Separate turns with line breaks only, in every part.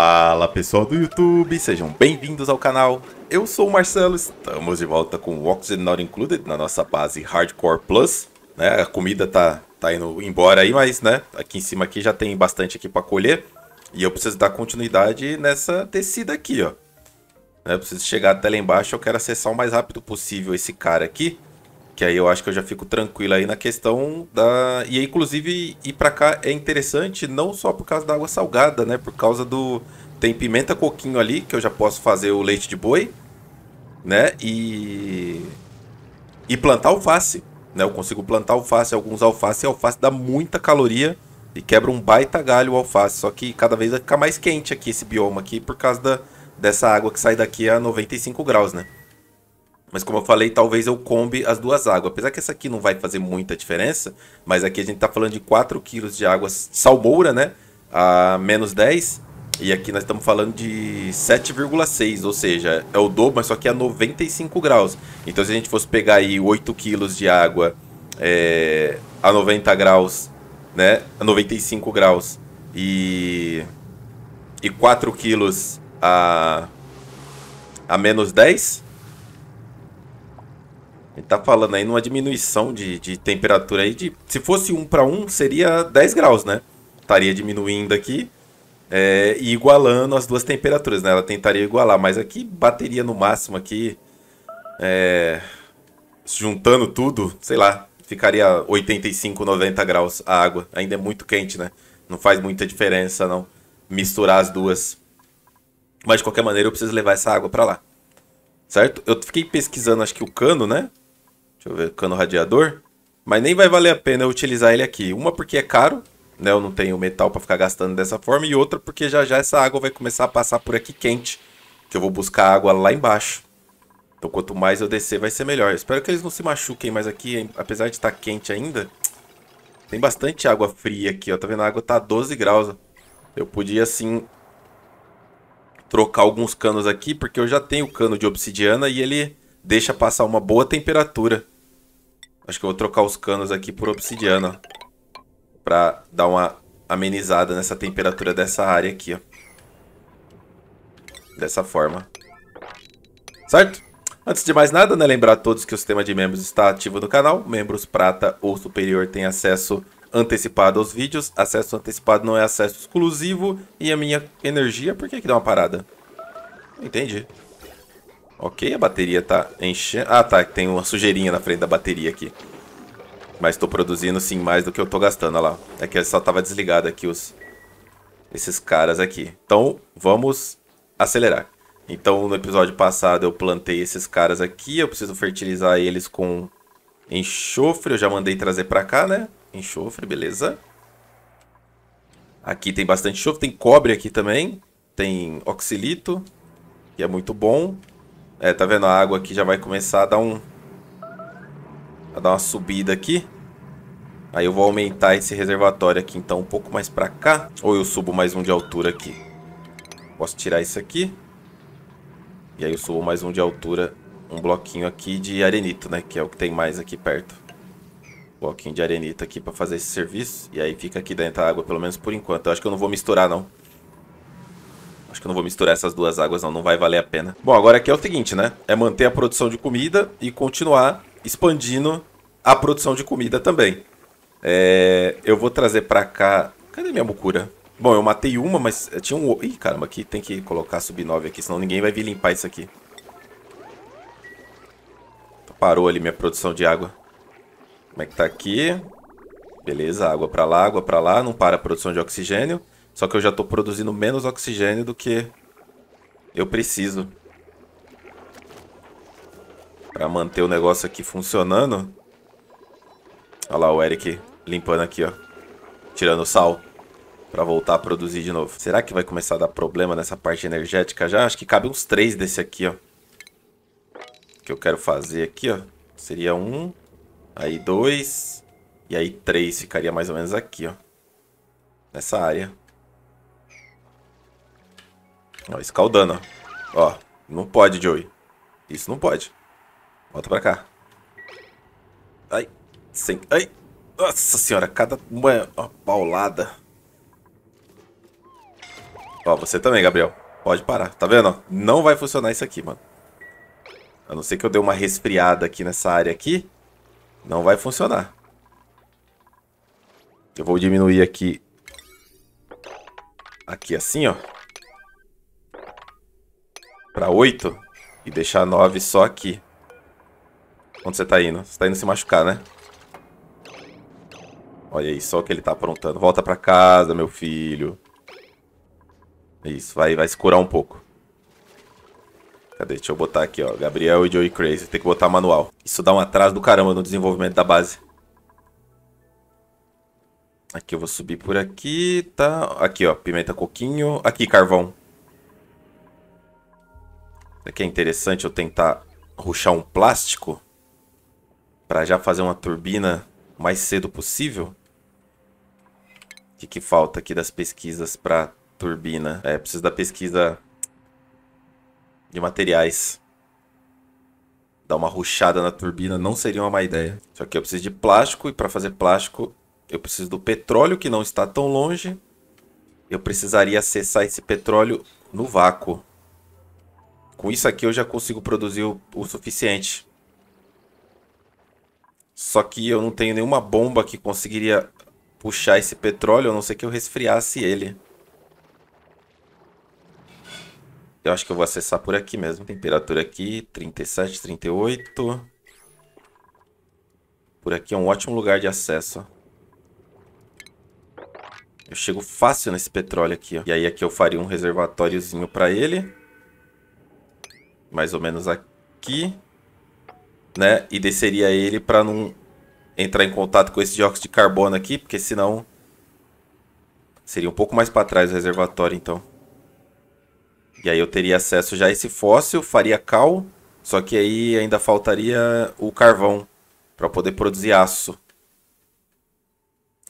Fala pessoal do YouTube, sejam bem-vindos ao canal. Eu sou o Marcelo, estamos de volta com o Oxygen Not Included na nossa base Hardcore Plus. Né? A comida tá, tá indo embora aí, mas né, aqui em cima aqui já tem bastante aqui para colher. E eu preciso dar continuidade nessa tecida aqui, ó. Eu preciso chegar até lá embaixo, eu quero acessar o mais rápido possível esse cara aqui. Que aí eu acho que eu já fico tranquilo aí na questão da. E aí inclusive, ir para cá é interessante não só por causa da água salgada, né? Por causa do. Tem pimenta coquinho ali, que eu já posso fazer o leite de boi, né? E. E plantar alface, né? Eu consigo plantar alface, alguns alface, e alface dá muita caloria e quebra um baita galho o alface. Só que cada vez vai ficar mais quente aqui esse bioma aqui por causa da... dessa água que sai daqui a 95 graus, né? Mas como eu falei, talvez eu combe as duas águas. Apesar que essa aqui não vai fazer muita diferença, mas aqui a gente está falando de 4 kg de água salmoura, né? A menos 10. E aqui nós estamos falando de 7,6, ou seja, é o dobro, mas só que é a 95 graus. Então se a gente fosse pegar aí 8 kg de água é, a 90 graus, né? A 95 graus e, e 4 kg a, a menos 10 gente tá falando aí numa diminuição de, de temperatura aí de. Se fosse um para um seria 10 graus, né? Estaria diminuindo aqui é, e igualando as duas temperaturas, né? Ela tentaria igualar, mas aqui bateria no máximo aqui. É, juntando tudo, sei lá, ficaria 85, 90 graus a água. Ainda é muito quente, né? Não faz muita diferença, não. Misturar as duas. Mas de qualquer maneira eu preciso levar essa água para lá. Certo? Eu fiquei pesquisando, acho que o cano, né? Deixa eu ver, cano radiador. Mas nem vai valer a pena eu utilizar ele aqui. Uma porque é caro, né? Eu não tenho metal para ficar gastando dessa forma. E outra porque já já essa água vai começar a passar por aqui quente. Que eu vou buscar água lá embaixo. Então quanto mais eu descer vai ser melhor. espero que eles não se machuquem, mas aqui, apesar de estar tá quente ainda... Tem bastante água fria aqui, ó. Tá vendo? A água tá a 12 graus. Eu podia, assim... Trocar alguns canos aqui, porque eu já tenho cano de obsidiana e ele deixa passar uma boa temperatura. Acho que eu vou trocar os canos aqui por obsidiana, Pra dar uma amenizada nessa temperatura dessa área aqui, ó. Dessa forma. Certo? Antes de mais nada, né, lembrar a todos que o sistema de membros está ativo no canal. Membros prata ou superior têm acesso antecipado aos vídeos. Acesso antecipado não é acesso exclusivo. E a minha energia, por que que dá uma parada? Entendi. Ok, a bateria tá enchendo. Ah, tá, tem uma sujeirinha na frente da bateria aqui. Mas tô produzindo sim mais do que eu tô gastando, olha lá. É que só tava desligado aqui os... Esses caras aqui. Então, vamos acelerar. Então, no episódio passado eu plantei esses caras aqui. Eu preciso fertilizar eles com enxofre. Eu já mandei trazer pra cá, né? Enxofre, beleza. Aqui tem bastante enxofre. Tem cobre aqui também. Tem oxilito, que é muito bom. É, tá vendo? A água aqui já vai começar a dar um... A dar uma subida aqui. Aí eu vou aumentar esse reservatório aqui, então, um pouco mais pra cá. Ou eu subo mais um de altura aqui. Posso tirar isso aqui. E aí eu subo mais um de altura. Um bloquinho aqui de arenito, né? Que é o que tem mais aqui perto. Bloquinho de arenito aqui pra fazer esse serviço. E aí fica aqui dentro da água, pelo menos por enquanto. Eu acho que eu não vou misturar, não. Acho que eu não vou misturar essas duas águas, não. Não vai valer a pena. Bom, agora aqui é o seguinte, né? É manter a produção de comida e continuar expandindo a produção de comida também. É... Eu vou trazer pra cá... Cadê minha mucura? Bom, eu matei uma, mas tinha um... Ih, caramba, aqui tem que colocar sub-9 aqui, senão ninguém vai vir limpar isso aqui. Parou ali minha produção de água. Como é que tá aqui? Beleza, água pra lá, água pra lá. Não para a produção de oxigênio. Só que eu já estou produzindo menos oxigênio do que eu preciso. para manter o negócio aqui funcionando. Olha lá o Eric limpando aqui, ó. Tirando o sal para voltar a produzir de novo. Será que vai começar a dar problema nessa parte energética já? Acho que cabe uns três desse aqui, ó. Que eu quero fazer aqui, ó. Seria um, aí dois, e aí três. Ficaria mais ou menos aqui, ó. Nessa área. Ó, escaldando, ó. Ó, não pode, Joey. Isso não pode. Volta pra cá. Ai, sem... Ai, nossa senhora, cada uma ó, paulada. Ó, você também, Gabriel. Pode parar, tá vendo? Não vai funcionar isso aqui, mano. A não ser que eu dê uma resfriada aqui nessa área aqui. Não vai funcionar. Eu vou diminuir aqui. Aqui assim, ó para 8 e deixar 9 só aqui. Onde você tá indo? Você tá indo se machucar, né? Olha aí, só o que ele tá aprontando. Volta pra casa, meu filho. Isso, vai, vai se curar um pouco. Cadê? Deixa eu botar aqui, ó. Gabriel e Joey Crazy. Tem que botar manual. Isso dá um atraso do caramba no desenvolvimento da base. Aqui eu vou subir por aqui, tá? Aqui, ó. Pimenta coquinho. Aqui, carvão. Daqui é, é interessante eu tentar ruxar um plástico para já fazer uma turbina o mais cedo possível. O que, que falta aqui das pesquisas para turbina? É, preciso da pesquisa de materiais. Dar uma ruxada na turbina não seria uma má ideia. Só que eu preciso de plástico e para fazer plástico eu preciso do petróleo que não está tão longe. Eu precisaria acessar esse petróleo no vácuo. Com isso aqui eu já consigo produzir o, o suficiente. Só que eu não tenho nenhuma bomba que conseguiria puxar esse petróleo, a não ser que eu resfriasse ele. Eu acho que eu vou acessar por aqui mesmo. Temperatura aqui, 37, 38. Por aqui é um ótimo lugar de acesso. Eu chego fácil nesse petróleo aqui, ó. E aí aqui eu faria um reservatóriozinho pra ele mais ou menos aqui, né? E desceria ele para não entrar em contato com esse dióxido de carbono aqui, porque senão seria um pouco mais para trás o reservatório, então. E aí eu teria acesso já a esse fóssil, faria cal, só que aí ainda faltaria o carvão para poder produzir aço.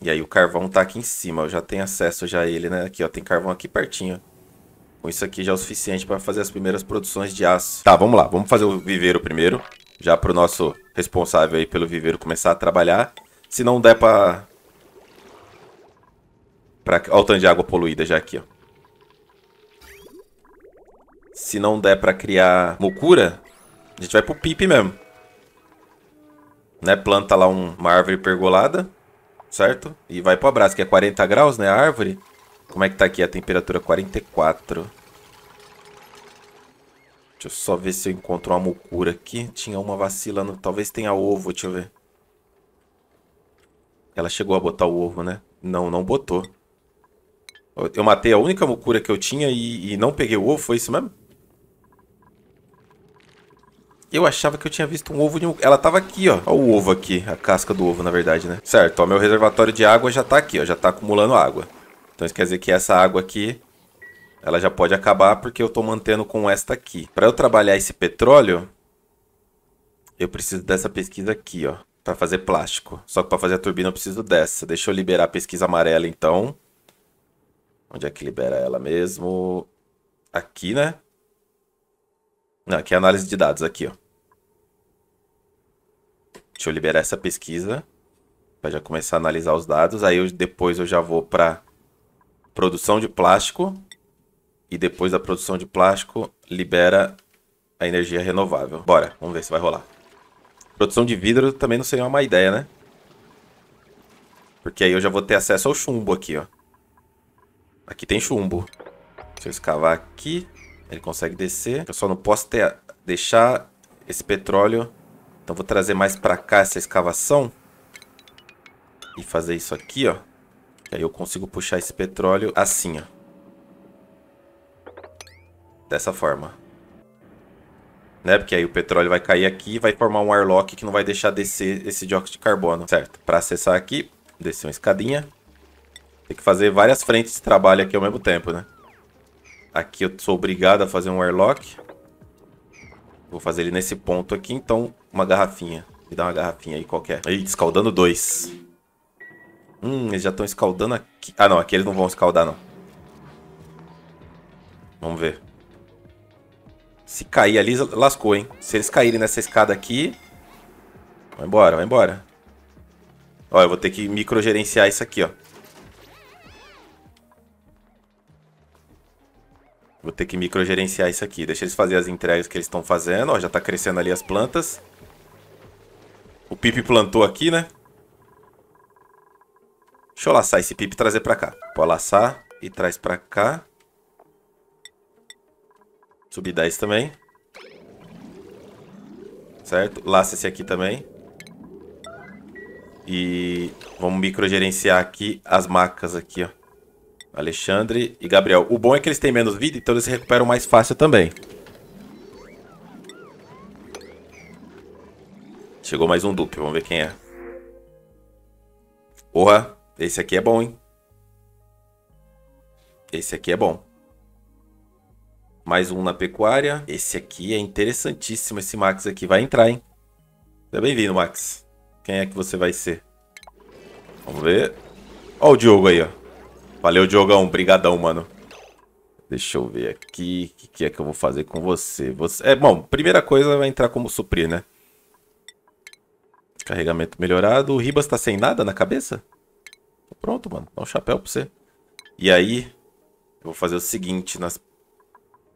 E aí o carvão está aqui em cima, eu já tenho acesso já a ele, né? Aqui, ó, tem carvão aqui pertinho. Com isso aqui já é o suficiente para fazer as primeiras produções de aço. Tá, vamos lá. Vamos fazer o viveiro primeiro. Já para o nosso responsável aí pelo viveiro começar a trabalhar. Se não der para... Pra... Olha o tanto de água poluída já aqui, ó. Se não der para criar mucura, a gente vai pro pipe mesmo. Né? Planta lá um... uma árvore pergolada, certo? E vai para o abraço, que é 40 graus, né? A árvore. Como é que tá aqui a temperatura? 44. Deixa eu só ver se eu encontro uma mucura aqui. Tinha uma vacilando. Talvez tenha ovo, deixa eu ver. Ela chegou a botar o ovo, né? Não, não botou. Eu matei a única mucura que eu tinha e, e não peguei o ovo, foi isso mesmo? Eu achava que eu tinha visto um ovo de um... Ela tava aqui, ó. Ó o ovo aqui. A casca do ovo, na verdade, né? Certo, ó. Meu reservatório de água já tá aqui, ó. Já tá acumulando água. Então isso quer dizer que essa água aqui, ela já pode acabar porque eu estou mantendo com esta aqui. Para eu trabalhar esse petróleo, eu preciso dessa pesquisa aqui, ó, para fazer plástico. Só que para fazer a turbina eu preciso dessa. Deixa eu liberar a pesquisa amarela então. Onde é que libera ela mesmo? Aqui, né? Não, aqui é análise de dados, aqui, ó. Deixa eu liberar essa pesquisa para já começar a analisar os dados. Aí eu, depois eu já vou para produção de plástico e depois da produção de plástico libera a energia renovável. Bora, vamos ver se vai rolar. Produção de vidro também não seria uma má ideia, né? Porque aí eu já vou ter acesso ao chumbo aqui, ó. Aqui tem chumbo. Se eu escavar aqui, ele consegue descer. Eu só não posso ter, deixar esse petróleo. Então vou trazer mais pra cá essa escavação. E fazer isso aqui, ó. Aí eu consigo puxar esse petróleo assim, ó. Dessa forma. Né? Porque aí o petróleo vai cair aqui e vai formar um airlock que não vai deixar descer esse dióxido de carbono, certo? Para acessar aqui, descer uma escadinha. Tem que fazer várias frentes de trabalho aqui ao mesmo tempo, né? Aqui eu sou obrigado a fazer um airlock. Vou fazer ele nesse ponto aqui, então uma garrafinha. Me dá uma garrafinha aí qualquer. Aí, escaldando dois. Hum, eles já estão escaldando aqui. Ah, não. Aqui eles não vão escaldar, não. Vamos ver. Se cair ali, lascou, hein? Se eles caírem nessa escada aqui... Vai embora, vai embora. Ó, eu vou ter que microgerenciar isso aqui, ó. Vou ter que microgerenciar isso aqui. Deixa eles fazerem as entregas que eles estão fazendo. Ó, já tá crescendo ali as plantas. O Pipe plantou aqui, né? Deixa eu laçar esse pip e trazer pra cá. Pode laçar e traz pra cá. Subir 10 também. Certo? Laça esse aqui também. E vamos microgerenciar aqui as macas aqui, ó. Alexandre e Gabriel. O bom é que eles têm menos vida, então eles se recuperam mais fácil também. Chegou mais um duplo, vamos ver quem é. Porra! Esse aqui é bom, hein? Esse aqui é bom. Mais um na pecuária. Esse aqui é interessantíssimo. Esse Max aqui vai entrar, hein? Seja bem-vindo, Max. Quem é que você vai ser? Vamos ver. Ó o Diogo aí, ó. Valeu, Diogão. Brigadão, mano. Deixa eu ver aqui. O que, é que eu vou fazer com você? você? É, bom, primeira coisa vai entrar como suprir, né? Carregamento melhorado. O Ribas tá sem nada na cabeça? pronto, mano. Dá um chapéu pra você. E aí, eu vou fazer o seguinte nas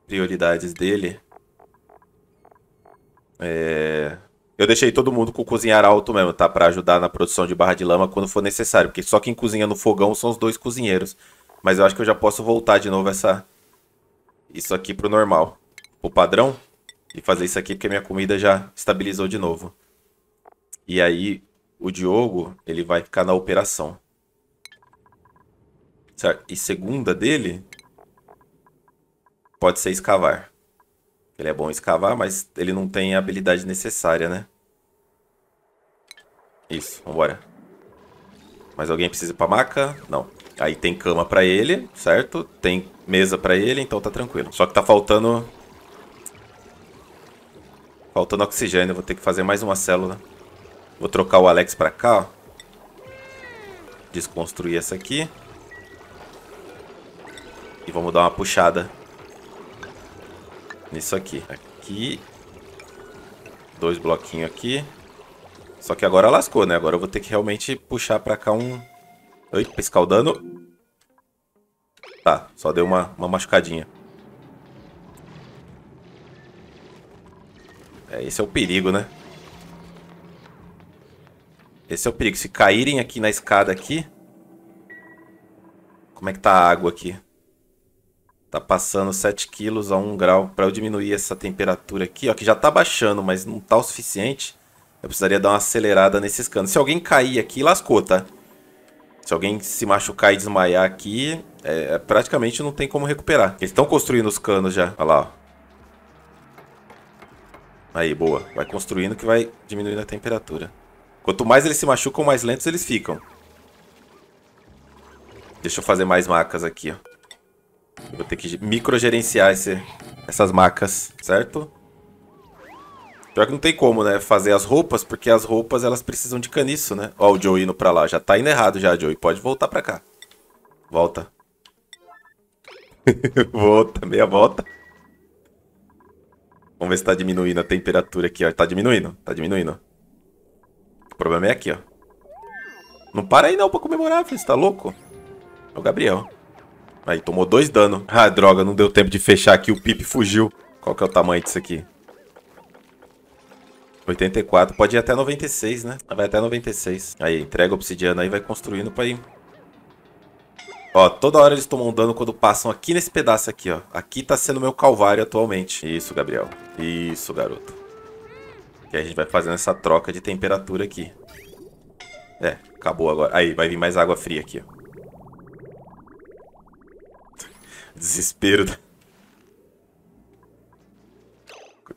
prioridades dele. É... Eu deixei todo mundo com o cozinhar alto mesmo, tá? Pra ajudar na produção de barra de lama quando for necessário. Porque só quem cozinha no fogão são os dois cozinheiros. Mas eu acho que eu já posso voltar de novo essa... Isso aqui pro normal. Pro padrão. E fazer isso aqui porque minha comida já estabilizou de novo. E aí, o Diogo, ele vai ficar na operação. E segunda dele pode ser escavar. Ele é bom em escavar, mas ele não tem a habilidade necessária, né? Isso, vambora. Mas alguém precisa ir pra maca? Não. Aí tem cama pra ele, certo? Tem mesa pra ele, então tá tranquilo. Só que tá faltando... Faltando oxigênio, vou ter que fazer mais uma célula. Vou trocar o Alex pra cá, ó. Desconstruir essa aqui. E vamos dar uma puxada nisso aqui. Aqui. Dois bloquinhos aqui. Só que agora lascou, né? Agora eu vou ter que realmente puxar pra cá um... Opa, tá escaldando. Tá, só deu uma, uma machucadinha. É, esse é o perigo, né? Esse é o perigo. Se caírem aqui na escada aqui... Como é que tá a água aqui? Tá passando 7 quilos a 1 grau. Para eu diminuir essa temperatura aqui, ó, que já tá baixando, mas não tá o suficiente. Eu precisaria dar uma acelerada nesses canos. Se alguém cair aqui, lascou, tá? Se alguém se machucar e desmaiar aqui, é, é praticamente não tem como recuperar. Eles estão construindo os canos já. Olha lá, ó. Aí, boa. Vai construindo que vai diminuindo a temperatura. Quanto mais eles se machucam, mais lentos eles ficam. Deixa eu fazer mais macas aqui, ó vou ter que microgerenciar esse, essas macas, certo? Pior que não tem como, né? Fazer as roupas, porque as roupas elas precisam de caniço, né? Ó, o Joe indo pra lá. Já tá indo errado já, Joey. Pode voltar pra cá. Volta. volta, meia volta. Vamos ver se tá diminuindo a temperatura aqui, ó. Tá diminuindo, tá diminuindo. O problema é aqui, ó. Não para aí não pra comemorar, filho. Você tá louco? É o Gabriel. Aí, tomou dois dano. Ah, droga, não deu tempo de fechar aqui. O Pip fugiu. Qual que é o tamanho disso aqui? 84. Pode ir até 96, né? Vai até 96. Aí, entrega obsidiana aí, vai construindo pra ir. Ó, toda hora eles tomam dano quando passam aqui nesse pedaço aqui, ó. Aqui tá sendo meu calvário atualmente. Isso, Gabriel. Isso, garoto. E aí a gente vai fazendo essa troca de temperatura aqui. É, acabou agora. Aí, vai vir mais água fria aqui, ó. desespero. Da...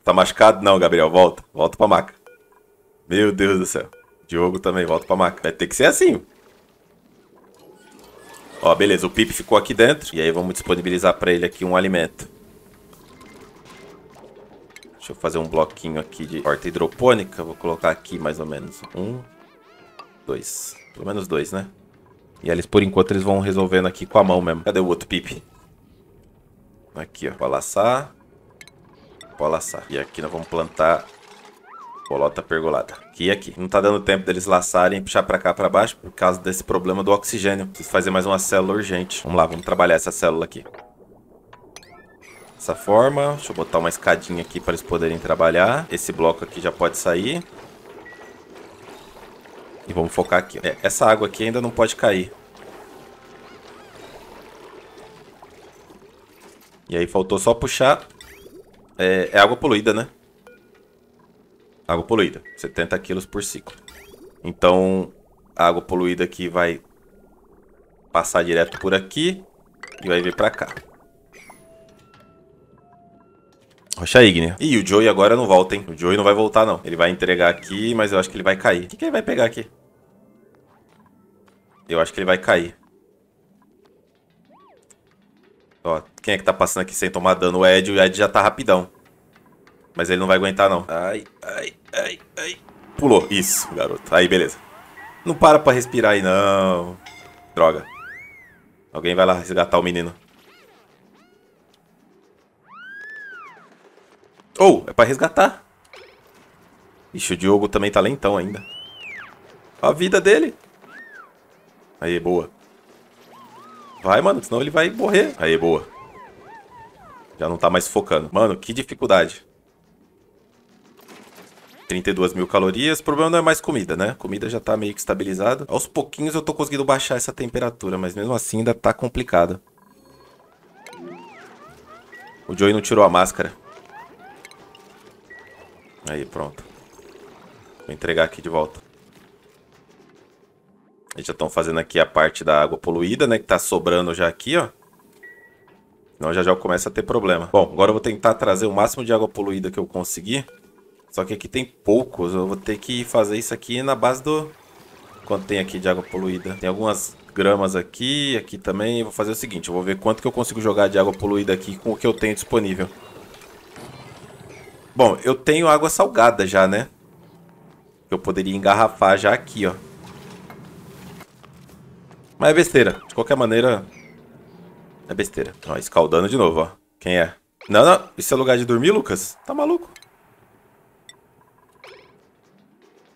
Tá machucado? Não, Gabriel. Volta. Volta pra maca. Meu Deus do céu. Diogo também. Volta pra maca. Vai ter que ser assim. Ó, beleza. O Pip ficou aqui dentro. E aí vamos disponibilizar pra ele aqui um alimento. Deixa eu fazer um bloquinho aqui de horta hidropônica. Vou colocar aqui mais ou menos. Um, dois. Pelo menos dois, né? E eles, por enquanto, eles vão resolvendo aqui com a mão mesmo. Cadê o outro Pip? Aqui, ó. Palaçar. Palaçar. E aqui nós vamos plantar bolota pergolada. Aqui e aqui. Não tá dando tempo deles laçarem e puxar pra cá, pra baixo, por causa desse problema do oxigênio. Preciso fazer mais uma célula urgente. Vamos lá, vamos trabalhar essa célula aqui. Dessa forma. Deixa eu botar uma escadinha aqui para eles poderem trabalhar. Esse bloco aqui já pode sair. E vamos focar aqui. É, essa água aqui ainda não pode cair. E aí faltou só puxar... É, é água poluída, né? Água poluída. 70 quilos por ciclo. Então, a água poluída aqui vai passar direto por aqui e vai vir pra cá. Rocha Ignea. Ih, o Joey agora não volta, hein? O Joey não vai voltar, não. Ele vai entregar aqui, mas eu acho que ele vai cair. O que, que ele vai pegar aqui? Eu acho que ele vai cair. Ó, quem é que tá passando aqui sem tomar dano? O Ed, o Ed já tá rapidão. Mas ele não vai aguentar, não. Ai, ai, ai, ai. Pulou. Isso, garoto. Aí, beleza. Não para pra respirar aí, não. Droga. Alguém vai lá resgatar o menino. Ou, oh, é pra resgatar. Ixi, o Diogo também tá lentão ainda. A vida dele. Aí, boa. Vai, mano, senão ele vai morrer. Aí, boa. Já não tá mais focando. Mano, que dificuldade. 32 mil calorias. O problema não é mais comida, né? A comida já tá meio que estabilizada. Aos pouquinhos eu tô conseguindo baixar essa temperatura, mas mesmo assim ainda tá complicado. O Joey não tirou a máscara. Aí, pronto. Vou entregar aqui de volta. Eles já estão tá fazendo aqui a parte da água poluída, né? Que tá sobrando já aqui, ó. Senão já já começa a ter problema. Bom, agora eu vou tentar trazer o máximo de água poluída que eu conseguir. Só que aqui tem poucos. Eu vou ter que fazer isso aqui na base do... Quanto tem aqui de água poluída? Tem algumas gramas aqui, aqui também. vou fazer o seguinte, eu vou ver quanto que eu consigo jogar de água poluída aqui com o que eu tenho disponível. Bom, eu tenho água salgada já, né? Eu poderia engarrafar já aqui, ó. Mas é besteira. De qualquer maneira, é besteira. Ó, escaldando de novo, ó. Quem é? Não, não. Isso é lugar de dormir, Lucas? Tá maluco?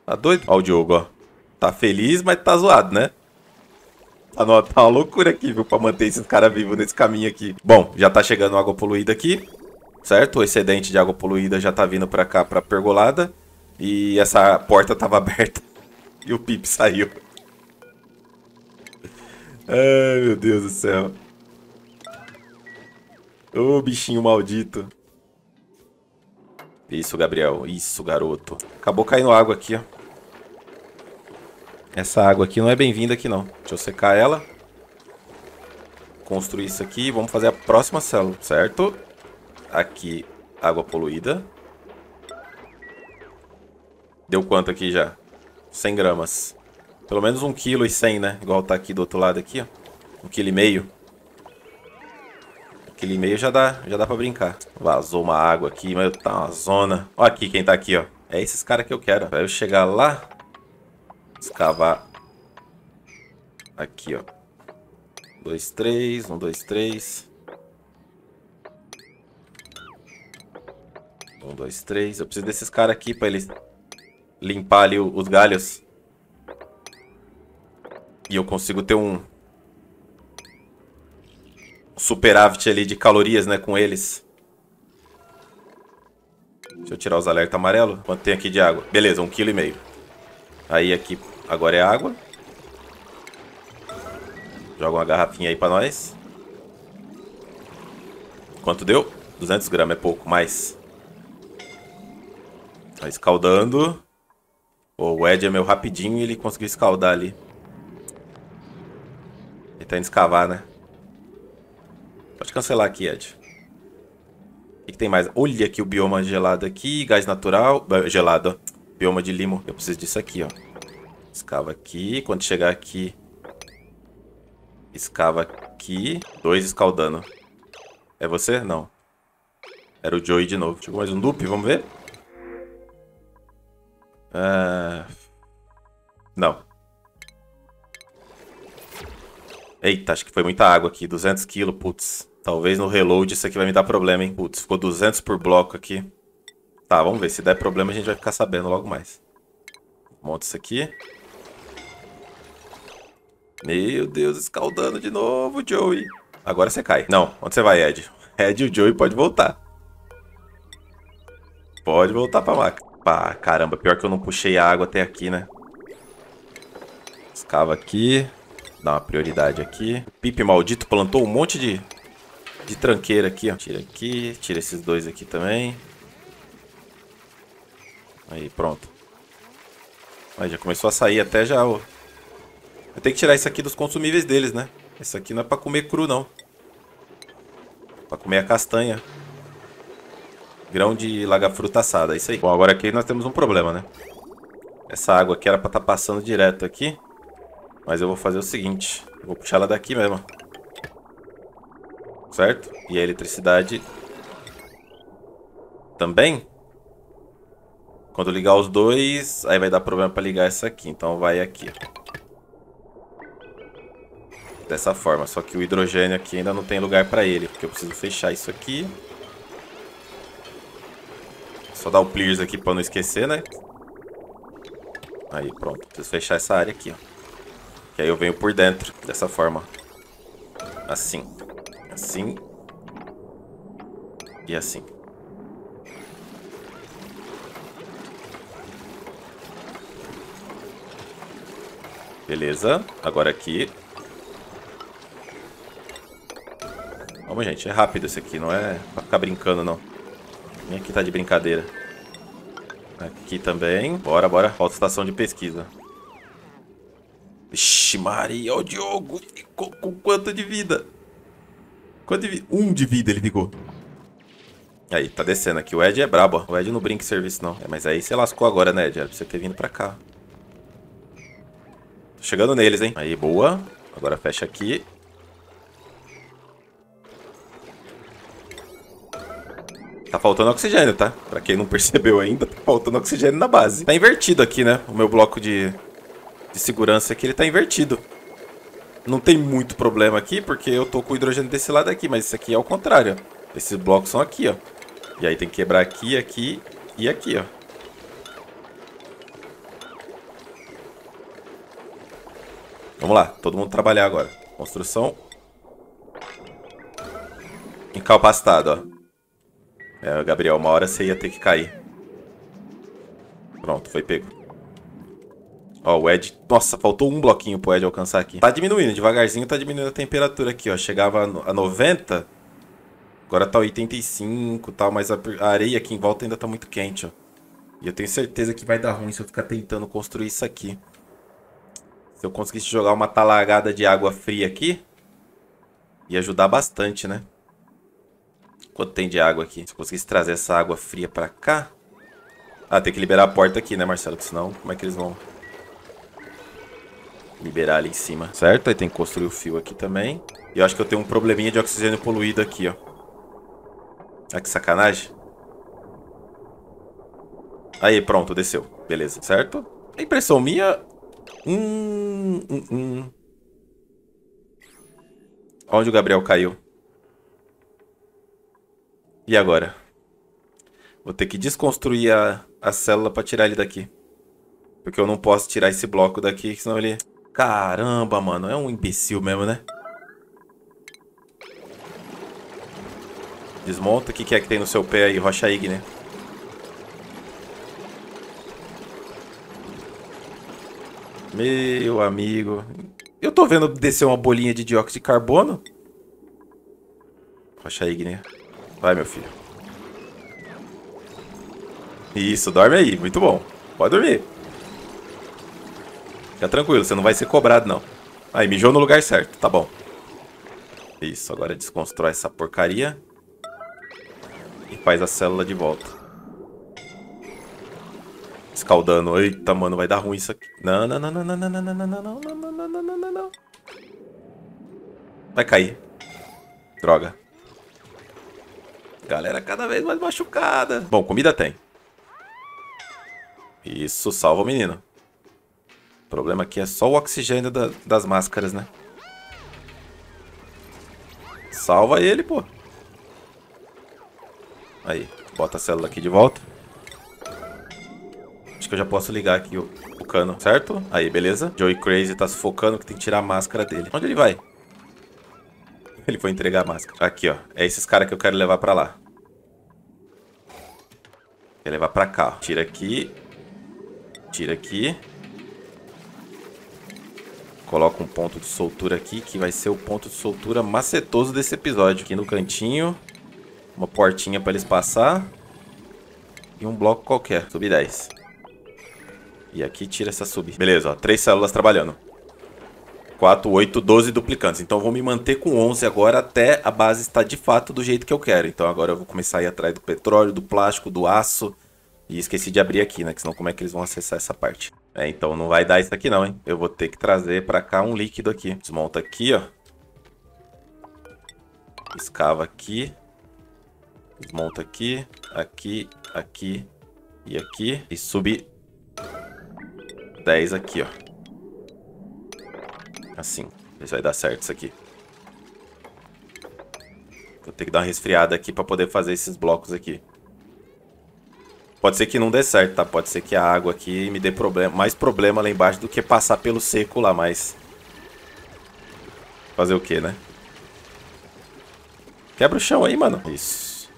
Tá doido? Ó o Diogo, ó. Tá feliz, mas tá zoado, né? Tá, no, tá uma loucura aqui, viu? Pra manter esses caras vivos nesse caminho aqui. Bom, já tá chegando água poluída aqui. Certo? O excedente de água poluída já tá vindo pra cá, pra pergolada. E essa porta tava aberta. E o Pip saiu. Ai, meu Deus do céu. Ô, oh, bichinho maldito. Isso, Gabriel. Isso, garoto. Acabou caindo água aqui, ó. Essa água aqui não é bem-vinda aqui, não. Deixa eu secar ela. Construir isso aqui vamos fazer a próxima célula, certo? Aqui, água poluída. Deu quanto aqui já? 100 gramas. Pelo menos um quilo e cem, né? Igual tá aqui do outro lado aqui, ó. Um quilo e meio. Um quilo e meio já dá, já dá pra brincar. Vazou uma água aqui, mas tá uma zona. Ó aqui quem tá aqui, ó. É esses caras que eu quero. Pra eu chegar lá, escavar aqui, ó. Dois, três, um, dois, três. Um, dois, três. Eu preciso desses caras aqui pra eles limpar ali os galhos. E eu consigo ter um superávit ali de calorias, né, com eles. Deixa eu tirar os alerta amarelo. Quanto tem aqui de água? Beleza, um quilo e meio. Aí aqui agora é água. Joga uma garrafinha aí pra nós. Quanto deu? 200 gramas, é pouco, mais. Tá escaldando. o Ed é meu rapidinho e ele conseguiu escaldar ali. Tentando escavar, né? Pode cancelar aqui, Ed. O que, que, tem mais? Olha aqui o bioma gelado aqui. Gás natural. Gelado, ó. Bioma de limo. Eu preciso disso aqui, ó. Escava aqui. Quando chegar aqui... Escava aqui. Dois escaldando. É você? Não. Era o Joey de novo. Chegou mais um dupe? vamos ver? Ah... Não. Eita, acho que foi muita água aqui. 200 kg, putz. Talvez no reload isso aqui vai me dar problema, hein? Putz, ficou 200 por bloco aqui. Tá, vamos ver. Se der problema, a gente vai ficar sabendo logo mais. Monta isso aqui. Meu Deus, escaldando de novo, Joey. Agora você cai. Não, onde você vai, Ed? Ed e o Joey pode voltar. Pode voltar pra máquina. Pá, caramba, pior que eu não puxei a água até aqui, né? Escava aqui dar uma prioridade aqui. Pip Pipe maldito plantou um monte de, de tranqueira aqui, ó. Tira aqui, tira esses dois aqui também. Aí, pronto. Aí, já começou a sair até já... Ó. Eu tenho que tirar isso aqui dos consumíveis deles, né? Isso aqui não é pra comer cru, não. pra comer a castanha. Grão de lagafruta assada, é isso aí. Bom, agora aqui nós temos um problema, né? Essa água aqui era pra estar tá passando direto aqui. Mas eu vou fazer o seguinte. Vou puxar ela daqui mesmo. Certo? E a eletricidade... Também? Quando ligar os dois, aí vai dar problema para ligar essa aqui. Então vai aqui. Dessa forma. Só que o hidrogênio aqui ainda não tem lugar para ele. Porque eu preciso fechar isso aqui. Só dar o clears aqui para não esquecer, né? Aí, pronto. Preciso fechar essa área aqui, ó. Que aí eu venho por dentro, dessa forma. Assim. Assim. E assim. Beleza. Agora aqui. Vamos, gente. É rápido esse aqui. Não é pra ficar brincando, não. Nem aqui tá de brincadeira. Aqui também. Bora, bora. Falta estação de pesquisa. Vixe, Maria, o Diogo ficou com quanto de vida? Quanto de vida? Um de vida ele ficou. Aí, tá descendo aqui. O Ed é brabo, ó. O Ed não brinca em serviço, não. É, mas aí você lascou agora, né, Ed? Era pra você ter vindo pra cá. Tô chegando neles, hein? Aí, boa. Agora fecha aqui. Tá faltando oxigênio, tá? Pra quem não percebeu ainda, tá faltando oxigênio na base. Tá invertido aqui, né? O meu bloco de, de segurança aqui, ele tá invertido. Não tem muito problema aqui, porque eu tô com o hidrogênio desse lado aqui, mas isso aqui é o contrário. Ó. Esses blocos são aqui, ó. E aí tem que quebrar aqui, aqui e aqui, ó. Vamos lá, todo mundo trabalhar agora. Construção. Encalpastado, ó. É, Gabriel, uma hora você ia ter que cair. Pronto, foi pego. Ó, o Ed... Nossa, faltou um bloquinho pro Ed alcançar aqui. Tá diminuindo, devagarzinho tá diminuindo a temperatura aqui, ó. Chegava a 90, agora tá 85 e tal, mas a areia aqui em volta ainda tá muito quente, ó. E eu tenho certeza que vai dar ruim se eu ficar tentando construir isso aqui. Se eu conseguisse jogar uma talagada de água fria aqui, ia ajudar bastante, né? Quanto tem de água aqui? Se eu conseguisse trazer essa água fria pra cá... Ah, tem que liberar a porta aqui, né, Marcelo? Porque senão, como é que eles vão liberar ali em cima, certo? Aí tem que construir o fio aqui também. E eu acho que eu tenho um probleminha de oxigênio poluído aqui, ó. Ah, que sacanagem. Aí, pronto, desceu. Beleza, certo? A impressão minha... Hum, hum, hum. Onde o Gabriel caiu? E agora? Vou ter que desconstruir a, a célula para tirar ele daqui. Porque eu não posso tirar esse bloco daqui, senão ele... Caramba, mano. É um imbecil mesmo, né? Desmonta. O que, é que tem no seu pé aí? Rocha ígnea. Meu amigo. Eu tô vendo descer uma bolinha de dióxido de carbono. Rocha ígnea. Vai, meu filho. Isso, dorme aí. Muito bom. Pode dormir. Fica tranquilo, você não vai ser cobrado, não. Aí, mijou no lugar certo. Tá bom. Isso, agora desconstrói essa porcaria. E faz a célula de volta. Escaldando. Eita, mano, vai dar ruim isso aqui. Não, não, não, não, não, não, não, não, não, não, não, não, não, não, não, não. Vai cair. Droga. Galera cada vez mais machucada. Bom, comida tem. Isso, salva o menino. O problema aqui é só o oxigênio da, das máscaras, né? Salva ele, pô. Aí, bota a célula aqui de volta. Acho que eu já posso ligar aqui o, o cano, certo? Aí, beleza. Joey Crazy tá sufocando que tem que tirar a máscara dele. Onde ele vai? Ele foi entregar a máscara. Aqui, ó. É esses caras que eu quero levar pra lá. Quer levar pra cá, ó. Tira aqui. Tira aqui coloca um ponto de soltura aqui, que vai ser o ponto de soltura macetoso desse episódio. Aqui no cantinho, uma portinha para eles passar e um bloco qualquer. Sub 10. E aqui tira essa sub. Beleza, ó, três células trabalhando. 4, 8, 12 duplicantes. Então eu vou me manter com 11 agora até a base estar de fato do jeito que eu quero. Então agora eu vou começar a ir atrás do petróleo, do plástico, do aço. E esqueci de abrir aqui, né? que senão como é que eles vão acessar essa parte. É, então não vai dar isso aqui não, hein? Eu vou ter que trazer pra cá um líquido aqui. Desmonta aqui, ó. Escava aqui. Desmonta aqui, aqui, aqui e aqui. E subir 10 aqui, ó. Assim. Isso vai dar certo isso aqui. Vou ter que dar uma resfriada aqui pra poder fazer esses blocos aqui. Pode ser que não dê certo, tá? Pode ser que a água aqui me dê problema, mais problema lá embaixo do que passar pelo seco lá, mas... Fazer o quê, né? Quebra o chão aí, mano. Isso.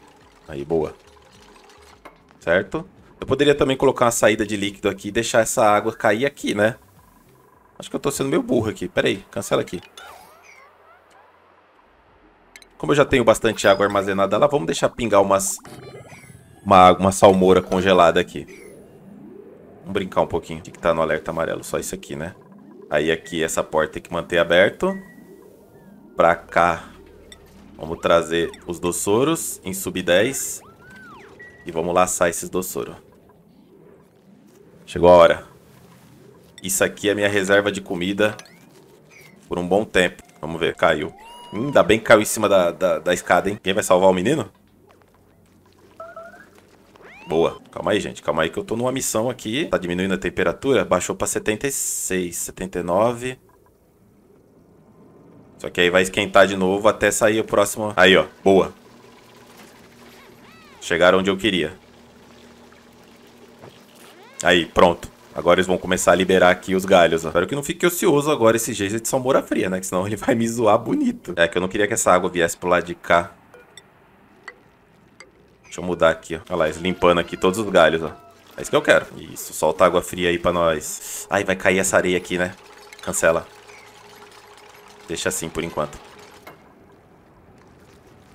Aí, boa. Certo? Eu poderia também colocar uma saída de líquido aqui e deixar essa água cair aqui, né? Acho que eu tô sendo meio burro aqui. Pera aí, cancela aqui. Como eu já tenho bastante água armazenada lá, vamos deixar pingar umas uma, uma salmoura congelada aqui. Vamos brincar um pouquinho. O que, que tá no alerta amarelo? Só isso aqui, né? Aí aqui essa porta tem que manter aberto. Pra cá. Vamos trazer os doçoros em sub 10. E vamos laçar esses doçoros. Chegou a hora. Isso aqui é minha reserva de comida por um bom tempo. Vamos ver, caiu. Hum, ainda bem que caiu em cima da, da, da escada, hein? Quem vai salvar o menino? Boa. Calma aí, gente. Calma aí que eu tô numa missão aqui. Tá diminuindo a temperatura. Baixou pra 76, 79. Só que aí vai esquentar de novo até sair o próximo... Aí, ó. Boa. Chegaram onde eu queria. Aí, pronto. Agora eles vão começar a liberar aqui os galhos, ó. Espero que não fique ocioso agora esse jeito de salmoura fria, né? Que senão ele vai me zoar bonito. É que eu não queria que essa água viesse pro lado de cá. Deixa eu mudar aqui, ó. Olha lá, limpando aqui todos os galhos, ó. É isso que eu quero. Isso, solta água fria aí pra nós. Ai, vai cair essa areia aqui, né? Cancela. Deixa assim por enquanto.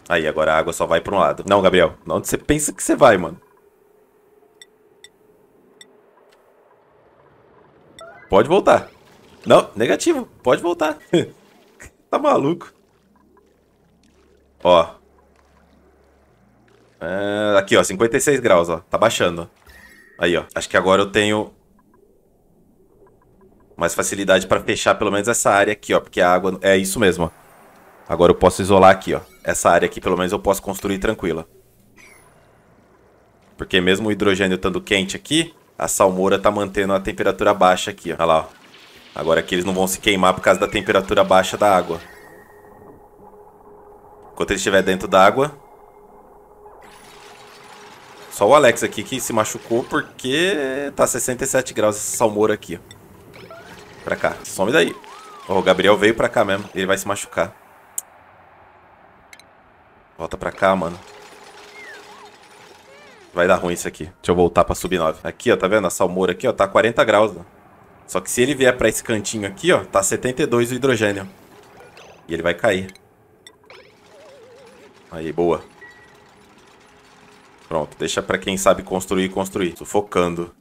Aí, agora a água só vai pra um lado. Não, Gabriel. onde você pensa que você vai, mano. Pode voltar. Não, negativo. Pode voltar. tá maluco. Ó, ah, aqui, ó, 56 graus, ó. Tá baixando. Aí, ó. Acho que agora eu tenho mais facilidade para fechar pelo menos essa área aqui, ó. Porque a água... É isso mesmo, ó. Agora eu posso isolar aqui, ó. Essa área aqui, pelo menos, eu posso construir tranquila. Porque mesmo o hidrogênio estando quente aqui, a salmoura tá mantendo a temperatura baixa aqui, ó. Olha lá, ó. Agora aqui eles não vão se queimar por causa da temperatura baixa da água. Enquanto ele estiver dentro da água, só o Alex aqui que se machucou porque tá 67 graus esse salmoura aqui. Pra cá. Some daí. oh, o Gabriel veio pra cá mesmo. Ele vai se machucar. Volta pra cá, mano. Vai dar ruim isso aqui. Deixa eu voltar pra sub 9. Aqui, ó, tá vendo? A salmoura aqui, ó, tá 40 graus. Ó. Só que se ele vier pra esse cantinho aqui, ó, tá 72 o hidrogênio. E ele vai cair. Aí, boa. Pronto, deixa pra quem sabe construir, construir. Sufocando.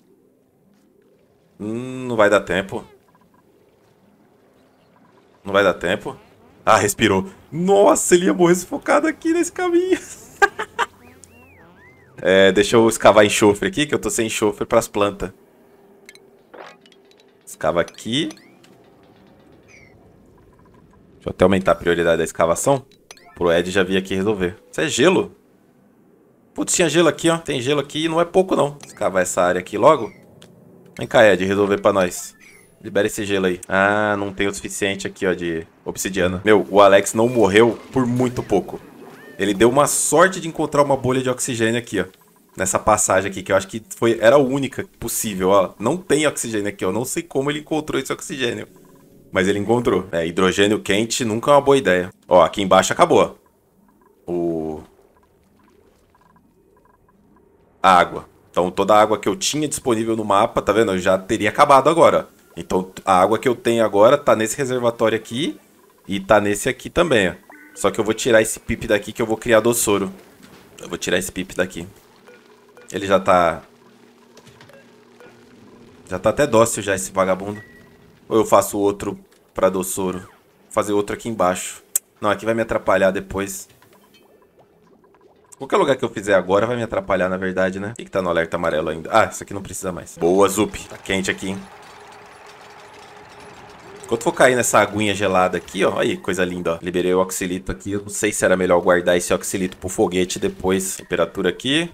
Hum, não vai dar tempo. Não vai dar tempo. Ah, respirou. Nossa, ele ia morrer sufocado aqui nesse caminho. é, deixa eu escavar enxofre aqui, que eu tô sem enxofre pras plantas. Escava aqui. Deixa eu até aumentar a prioridade da escavação. Pro Ed já vir aqui resolver. Isso é gelo? Putz, tinha gelo aqui, ó. Tem gelo aqui e não é pouco, não. Escavar essa área aqui logo. Vem cá, Ed, resolver pra nós. Libera esse gelo aí. Ah, não tem o suficiente aqui, ó, de obsidiana. Meu, o Alex não morreu por muito pouco. Ele deu uma sorte de encontrar uma bolha de oxigênio aqui, ó. Nessa passagem aqui, que eu acho que foi, era a única possível, ó. Não tem oxigênio aqui, ó. Não sei como ele encontrou esse oxigênio. Mas ele encontrou. É, hidrogênio quente nunca é uma boa ideia. Ó, aqui embaixo acabou, ó. O água. Então toda a água que eu tinha disponível no mapa, tá vendo? Eu já teria acabado agora. Então a água que eu tenho agora tá nesse reservatório aqui e tá nesse aqui também, ó. Só que eu vou tirar esse pip daqui que eu vou criar doçoro. Eu vou tirar esse pip daqui. Ele já tá... Já tá até dócil já esse vagabundo. Ou eu faço outro pra doçoro? Vou fazer outro aqui embaixo. Não, aqui vai me atrapalhar depois. Qualquer lugar que eu fizer agora vai me atrapalhar, na verdade, né? O que, que tá no alerta amarelo ainda? Ah, isso aqui não precisa mais. Boa, Zup. Tá quente aqui, hein? Enquanto for cair nessa aguinha gelada aqui, ó. Aí, coisa linda, ó. Liberei o oxilito aqui. Eu não sei se era melhor guardar esse oxilito pro foguete depois. Temperatura aqui.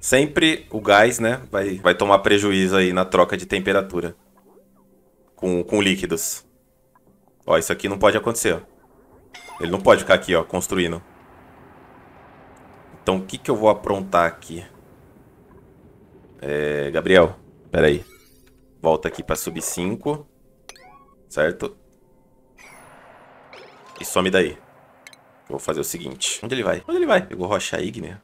Sempre o gás, né? Vai, vai tomar prejuízo aí na troca de temperatura. Com, com líquidos. Ó, isso aqui não pode acontecer, ó. Ele não pode ficar aqui, ó, construindo. Então, o que, que eu vou aprontar aqui? É, Gabriel, peraí. Volta aqui para sub 5. Certo? E some daí. Eu vou fazer o seguinte. Onde ele vai? Onde ele vai? Pegou rocha ígnea.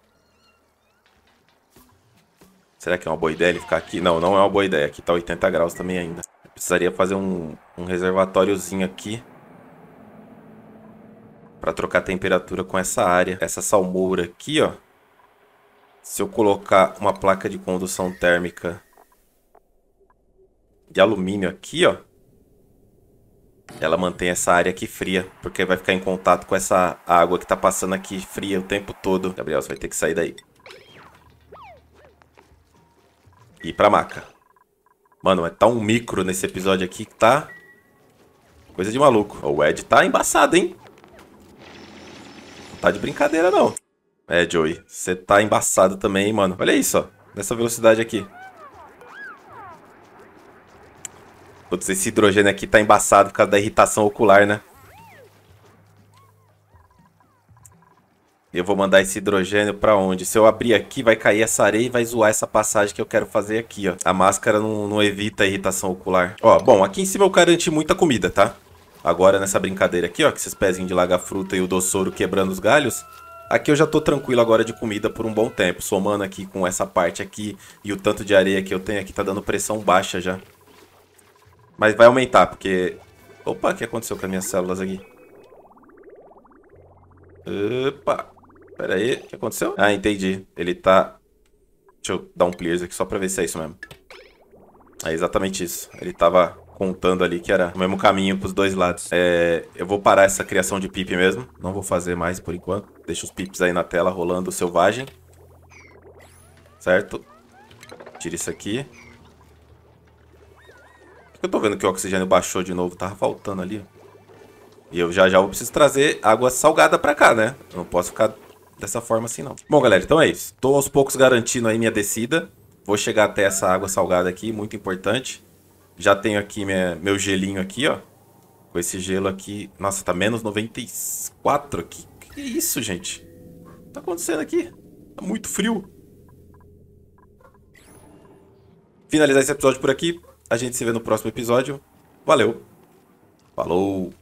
Será que é uma boa ideia ele ficar aqui? Não, não é uma boa ideia. Aqui tá 80 graus também ainda. Eu precisaria fazer um, um reservatóriozinho aqui para trocar a temperatura com essa área. Essa salmoura aqui, ó. Se eu colocar uma placa de condução térmica de alumínio aqui, ó. Ela mantém essa área aqui fria, porque vai ficar em contato com essa água que tá passando aqui fria o tempo todo. Gabriel, você vai ter que sair daí. E pra maca. Mano, é tá um micro nesse episódio aqui que tá... Coisa de maluco. O Ed tá embaçado, hein? tá de brincadeira, não. É, Joey, você tá embaçado também, hein, mano. Olha isso, ó. Nessa velocidade aqui. Putz, esse hidrogênio aqui tá embaçado por causa da irritação ocular, né? Eu vou mandar esse hidrogênio pra onde? Se eu abrir aqui, vai cair essa areia e vai zoar essa passagem que eu quero fazer aqui, ó. A máscara não, não evita a irritação ocular. Ó, bom, aqui em cima eu garanti muita comida, tá? Agora nessa brincadeira aqui, ó, que esses pezinhos de laga-fruta e o doçouro quebrando os galhos, aqui eu já tô tranquilo agora de comida por um bom tempo. Somando aqui com essa parte aqui e o tanto de areia que eu tenho aqui, tá dando pressão baixa já. Mas vai aumentar, porque... Opa, o que aconteceu com as minhas células aqui? Opa! Pera aí, o que aconteceu? Ah, entendi. Ele tá... Deixa eu dar um clear aqui só pra ver se é isso mesmo. É exatamente isso. Ele tava contando ali que era o mesmo caminho pros dois lados. É, eu vou parar essa criação de pip mesmo. Não vou fazer mais por enquanto. Deixa os pips aí na tela rolando selvagem. Certo? Tira isso aqui. Eu tô vendo que o oxigênio baixou de novo. Tava faltando ali. E eu já já vou preciso trazer água salgada pra cá, né? Eu não posso ficar dessa forma assim, não. Bom, galera, então é isso. Tô aos poucos garantindo aí minha descida. Vou chegar até essa água salgada aqui, muito importante. Já tenho aqui minha, meu gelinho aqui, ó. Com esse gelo aqui. Nossa, tá menos 94 aqui. Que isso, gente? O que tá acontecendo aqui? Tá muito frio. Finalizar esse episódio por aqui. A gente se vê no próximo episódio. Valeu. Falou.